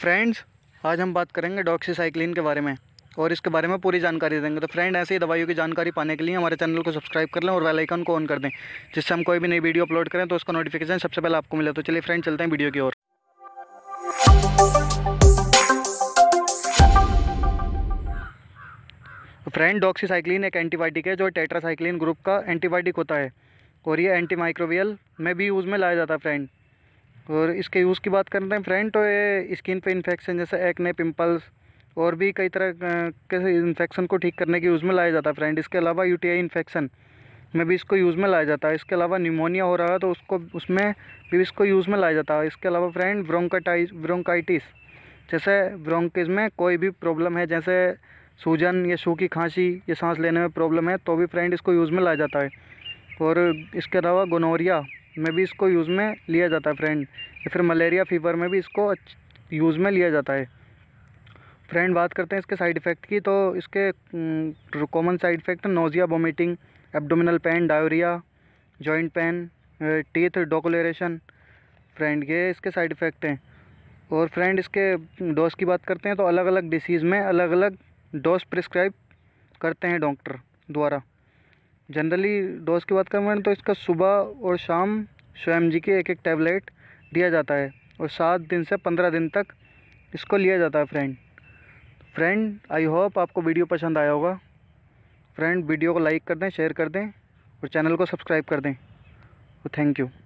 friends आज हम बात करेंगे डॉक्सीसाइक्लिन के बारे में और इसके बारे में पूरी जानकारी देंगे तो फ्रेंड ऐसे ही दवाइयों की जानकारी पाने के लिए हमारे चैनल को सब्सक्राइब कर लें और बेल आइकन को ऑन कर दें जिससे हम कोई भी नई वीडियो अपलोड करें तो उसका नोटिफिकेशन सबसे पहले आपको मिले तो चलिए फ्रेंड चलते हैं वीडियो की ओर फ्रेंड तो डॉक्सीसाइक्लिन एक एंटीबायोटिक है जो टेट्रासाइक्लिन ग्रुप का एंटीबायोटिक होता है और ये एंटी माइक्रोवियल में भी यूज़ में लाया जाता है फ्रेंड और इसके यूज़ की बात करते हैं फ्रेंड तो स्किन पे इन्फेक्शन जैसे एक्ने पिंपल्स और भी कई तरह के इन्फेक्शन को ठीक करने के यूज़ में लाया जाता है फ्रेंड इसके अलावा यू इन्फेक्शन में भी इसको यूज़ में लाया जाता है इसके अलावा न्यूमोनिया हो रहा है तो उसको उसमें भी इसको यूज़ में लाया जाता है इसके अलावा फ्रेंड ब्रोंकाटाइज ब्रोंकाइटिस जैसे ब्रोंकिस में कोई भी प्रॉब्लम है जैसे सूजन या सूखी खांसी या सांस लेने में प्रॉब्लम है तो भी फ्रेंड इसको यूज़ में लाया जाता है और इसके अलावा गोनोरिया में भी इसको यूज़ में लिया जाता है फ्रेंड या फिर मलेरिया फीवर में भी इसको यूज़ में लिया जाता है फ्रेंड बात करते हैं इसके साइड इफ़ेक्ट की तो इसके common side effect nausea vomiting abdominal pain diarrhoea joint pain teeth discolouration friend ये इसके साइड इफ़ेक्ट हैं और फ्रेंड इसके डोज की बात करते हैं तो अलग अलग डिसीज़ में अलग अलग डोज प्रिस्क्राइब करते हैं डॉक्टर द्वारा जनरली डोज की बात करें तो इसका सुबह और शाम स्वयं जी के एक एक टैबलेट दिया जाता है और सात दिन से पंद्रह दिन तक इसको लिया जाता है फ्रेंड फ्रेंड आई होप आपको वीडियो पसंद आया होगा फ्रेंड वीडियो को लाइक कर दें शेयर कर दें और चैनल को सब्सक्राइब कर दें थैंक यू